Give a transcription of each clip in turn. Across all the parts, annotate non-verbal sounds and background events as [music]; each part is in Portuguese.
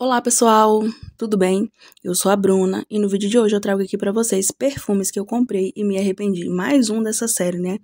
Olá pessoal, tudo bem? Eu sou a Bruna e no vídeo de hoje eu trago aqui para vocês perfumes que eu comprei e me arrependi. Mais um dessa série, né?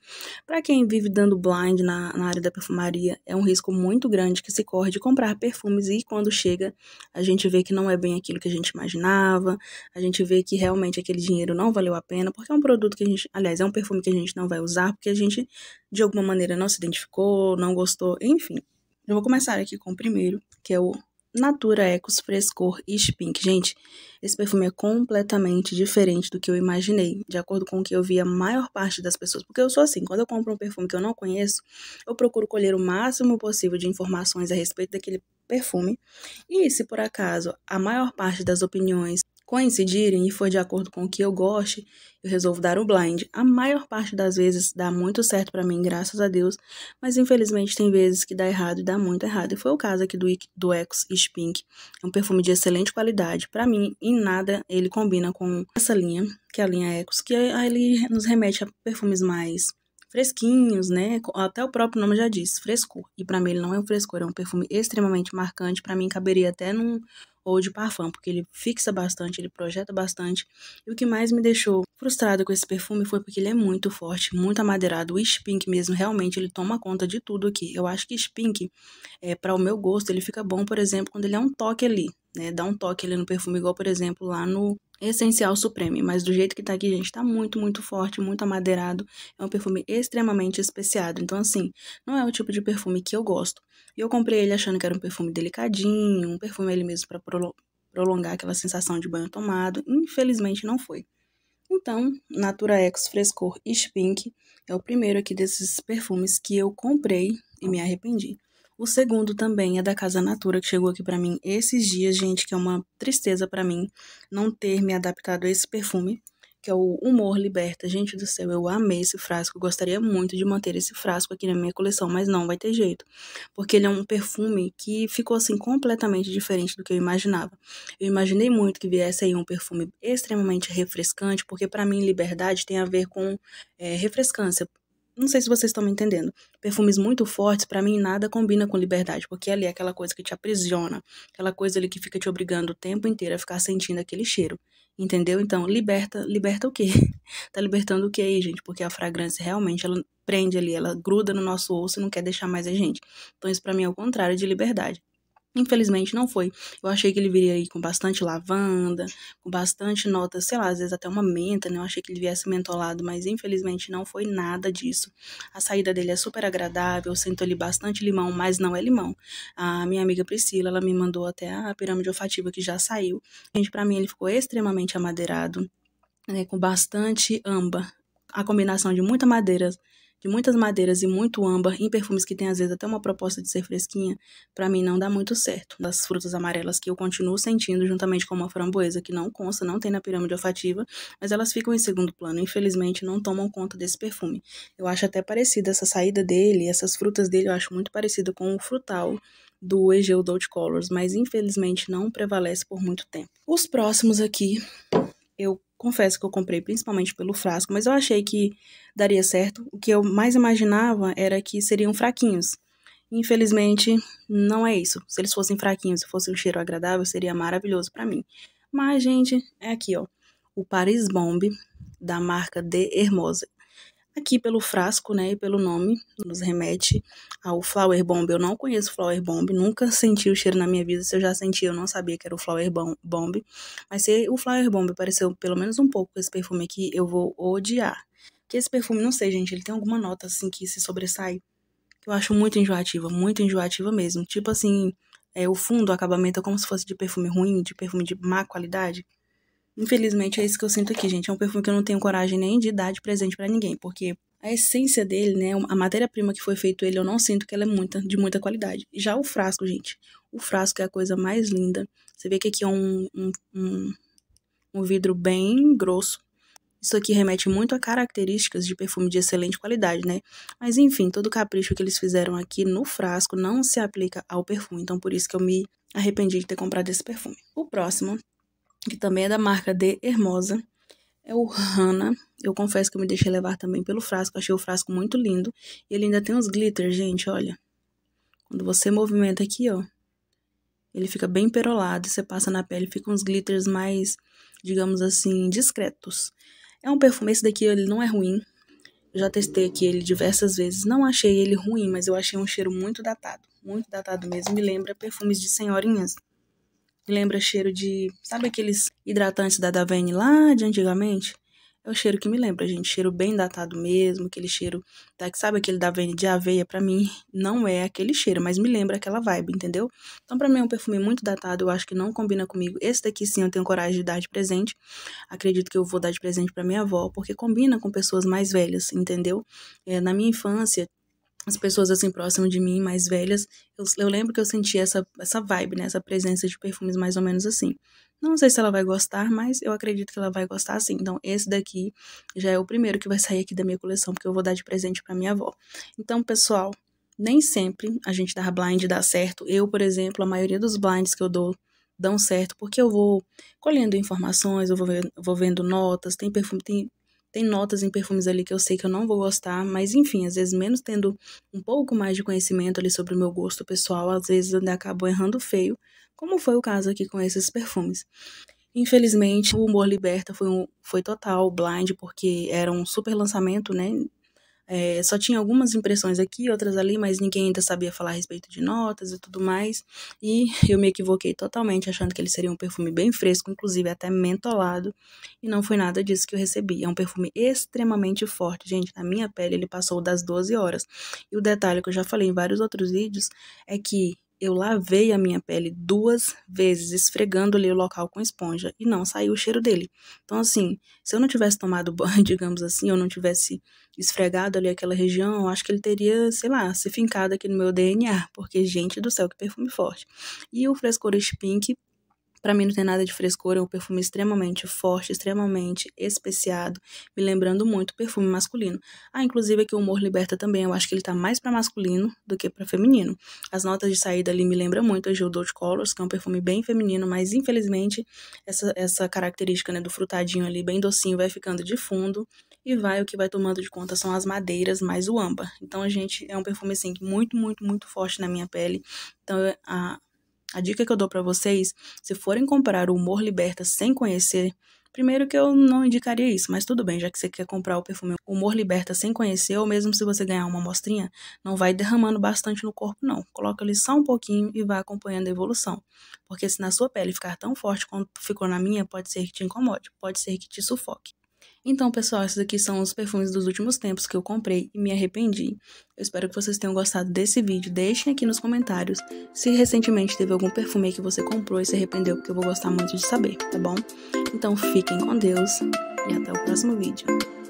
Para quem vive dando blind na, na, área da perfumaria, é um risco muito grande que se corre de comprar perfumes e quando chega a gente vê que não é bem aquilo que a gente imaginava, a gente vê que realmente aquele dinheiro não valeu a pena, porque é um produto que a gente, aliás, é um perfume que a gente não vai usar porque a gente de alguma maneira não se identificou, não gostou, enfim. Eu vou começar aqui com o primeiro, que é o Natura Ecos Frescor e Pink. Gente, esse perfume é completamente diferente do que eu imaginei, de acordo com o que eu vi a maior parte das pessoas. Porque eu sou assim, quando eu compro um perfume que eu não conheço, eu procuro colher o máximo possível de informações a respeito daquele perfume. E se por acaso a maior parte das opiniões coincidirem e for de acordo com o que eu goste, eu resolvo dar o blind. A maior parte das vezes dá muito certo para mim, graças a Deus, mas infelizmente tem vezes que dá errado e dá muito errado. E foi o caso aqui do, do Ex Spink. É um perfume de excelente qualidade. Para mim, em nada ele combina com essa linha, que é a linha Ecos, que ele nos remete a perfumes mais fresquinhos, né? Até o próprio nome já diz, frescor. E para mim ele não é um frescor, é um perfume extremamente marcante. Para mim caberia até num ou de parfum, porque ele fixa bastante, ele projeta bastante. E o que mais me deixou frustrada com esse perfume foi porque ele é muito forte, muito amadeirado. O Spink mesmo, realmente, ele toma conta de tudo aqui. Eu acho que Spink, é, para o meu gosto, ele fica bom, por exemplo, quando ele é um toque ali, né? Dá um toque ali no perfume, igual, por exemplo, lá no essencial supreme, mas do jeito que tá aqui, gente, tá muito, muito forte, muito amadeirado. É um perfume extremamente especiado. Então, assim, não é o tipo de perfume que eu gosto. E eu comprei ele achando que era um perfume delicadinho, um perfume ele mesmo para prolongar aquela sensação de banho tomado. Infelizmente, não foi. Então, Natura Ex Frescor e Pink é o primeiro aqui desses perfumes que eu comprei e me arrependi. O segundo também é da Casa Natura, que chegou aqui para mim esses dias, gente, que é uma tristeza para mim não ter me adaptado a esse perfume, que é o Humor Liberta. Gente do céu, eu amei esse frasco, gostaria muito de manter esse frasco aqui na minha coleção, mas não vai ter jeito, porque ele é um perfume que ficou assim completamente diferente do que eu imaginava. Eu imaginei muito que viesse aí um perfume extremamente refrescante, porque para mim liberdade tem a ver com é, refrescância, não sei se vocês estão me entendendo. Perfumes muito fortes, para mim, nada combina com liberdade, porque ali é aquela coisa que te aprisiona, aquela coisa ali que fica te obrigando o tempo inteiro a ficar sentindo aquele cheiro. Entendeu? Então, liberta, liberta o quê? [laughs] tá libertando o quê aí, gente? Porque a fragrância realmente ela prende ali, ela gruda no nosso osso e não quer deixar mais a gente. Então, isso para mim é o contrário de liberdade. Infelizmente não foi. Eu achei que ele viria aí com bastante lavanda, com bastante notas, sei lá, às vezes até uma menta, né? Eu achei que ele viesse mentolado, mas infelizmente não foi nada disso. A saída dele é super agradável, sinto ali bastante limão, mas não é limão. A minha amiga Priscila, ela me mandou até a pirâmide olfativa que já saiu. Gente, para mim ele ficou extremamente amadeirado, né? com bastante âmbar. A combinação de muita madeira de muitas madeiras e muito âmbar em perfumes que tem às vezes até uma proposta de ser fresquinha, para mim não dá muito certo. Das frutas amarelas que eu continuo sentindo juntamente com uma framboesa que não consta, não tem na pirâmide olfativa, mas elas ficam em segundo plano, infelizmente não tomam conta desse perfume. Eu acho até parecida essa saída dele, essas frutas dele, eu acho muito parecida com o frutal do Egeo Dolt Colors, mas infelizmente não prevalece por muito tempo. Os próximos aqui eu Confesso que eu comprei principalmente pelo frasco, mas eu achei que daria certo. O que eu mais imaginava era que seriam fraquinhos. Infelizmente, não é isso. Se eles fossem fraquinhos e fosse um cheiro agradável, seria maravilhoso para mim. Mas, gente, é aqui, ó. O Paris Bomb, da marca De Hermosa. Aqui pelo frasco, né, e pelo nome, nos remete ao Flower Bomb. Eu não conheço Flower Bomb, nunca senti o cheiro na minha vida. Se eu já senti, eu não sabia que era o Flower Bomb. Mas se o Flower Bomb pareceu pelo menos um pouco com esse perfume aqui, eu vou odiar. Porque esse perfume, não sei, gente, ele tem alguma nota, assim, que se sobressai. Que eu acho muito enjoativa, muito enjoativa mesmo. Tipo assim, é, o fundo, o acabamento é como se fosse de perfume ruim, de perfume de má qualidade. Infelizmente é isso que eu sinto aqui, gente. É um perfume que eu não tenho coragem nem de dar de presente para ninguém, porque a essência dele, né, a matéria-prima que foi feito ele, eu não sinto que ela é muita, de muita qualidade. Já o frasco, gente, o frasco é a coisa mais linda. Você vê que aqui é um, um, um, um vidro bem grosso. Isso aqui remete muito a características de perfume de excelente qualidade, né? Mas enfim, todo o capricho que eles fizeram aqui no frasco não se aplica ao perfume, então por isso que eu me arrependi de ter comprado esse perfume. O próximo que também é da marca de Hermosa. É o Hanna. Eu confesso que eu me deixei levar também pelo frasco. Achei o frasco muito lindo. E ele ainda tem uns glitters, gente, olha. Quando você movimenta aqui, ó. Ele fica bem perolado. Você passa na pele, fica uns glitters mais, digamos assim, discretos. É um perfume. Esse daqui, ele não é ruim. Eu já testei aqui ele diversas vezes. Não achei ele ruim, mas eu achei um cheiro muito datado. Muito datado mesmo. Me lembra perfumes de senhorinhas. Lembra cheiro de. Sabe aqueles hidratantes da Davene lá de antigamente? É o cheiro que me lembra, gente. Cheiro bem datado mesmo, aquele cheiro. Tá, sabe aquele Davene de aveia? Para mim, não é aquele cheiro, mas me lembra aquela vibe, entendeu? Então, para mim, é um perfume muito datado. Eu acho que não combina comigo. Esse daqui, sim, eu tenho coragem de dar de presente. Acredito que eu vou dar de presente para minha avó, porque combina com pessoas mais velhas, entendeu? É, na minha infância, as pessoas assim próximas de mim, mais velhas, eu, eu, lembro que eu senti essa, essa vibe, né? Essa presença de perfumes mais ou menos assim. Não sei se ela vai gostar, mas eu acredito que ela vai gostar sim. Então, esse daqui já é o primeiro que vai sair aqui da minha coleção, porque eu vou dar de presente para minha avó. Então, pessoal, nem sempre a gente dar blind dá certo. Eu, por exemplo, a maioria dos blinds que eu dou dão certo, porque eu vou colhendo informações, eu vou vendo, vou vendo notas, tem perfume, tem tem notas em perfumes ali que eu sei que eu não vou gostar, mas enfim, às vezes, menos tendo um pouco mais de conhecimento ali sobre o meu gosto pessoal, às vezes eu ainda acabo errando feio, como foi o caso aqui com esses perfumes. Infelizmente, o Humor Liberta foi, um, foi total blind, porque era um super lançamento, né? É, só tinha algumas impressões aqui, outras ali, mas ninguém ainda sabia falar a respeito de notas e tudo mais. E eu me equivoquei totalmente, achando que ele seria um perfume bem fresco, inclusive até mentolado. E não foi nada disso que eu recebi. É um perfume extremamente forte, gente. Na minha pele ele passou das 12 horas. E o detalhe que eu já falei em vários outros vídeos é que eu lavei a minha pele duas vezes, esfregando ali o local com esponja e não saiu o cheiro dele. Então, assim, se eu não tivesse tomado [laughs] banho, digamos assim, eu não tivesse esfregado ali aquela região, eu acho que ele teria, sei lá, se fincado aqui no meu DNA, porque, gente do céu, que perfume forte. E o frescor Pink para mim não tem nada de frescura, é um perfume extremamente forte, extremamente especiado, me lembrando muito perfume masculino. Ah, inclusive aqui o Humor Liberta também, eu acho que ele tá mais para masculino do que para feminino. As notas de saída ali me lembram muito a Gilded Colors, que é um perfume bem feminino, mas infelizmente essa, essa característica né, do frutadinho ali, bem docinho, vai ficando de fundo e vai, o que vai tomando de conta são as madeiras mais o âmbar. Então, a gente, é um perfume, assim, muito, muito, muito forte na minha pele. Então, a, a dica que eu dou para vocês, se forem comprar o Humor Liberta sem conhecer, primeiro que eu não indicaria isso, mas tudo bem, já que você quer comprar o perfume Humor Liberta sem conhecer, ou mesmo se você ganhar uma amostrinha, não vai derramando bastante no corpo não. Coloca ali só um pouquinho e vá acompanhando a evolução. Porque se na sua pele ficar tão forte quanto ficou na minha, pode ser que te incomode, pode ser que te sufoque. Então, pessoal, esses aqui são os perfumes dos últimos tempos que eu comprei e me arrependi. Eu espero que vocês tenham gostado desse vídeo. Deixem aqui nos comentários se recentemente teve algum perfume que você comprou e se arrependeu, porque eu vou gostar muito de saber, tá bom? Então, fiquem com Deus e até o próximo vídeo.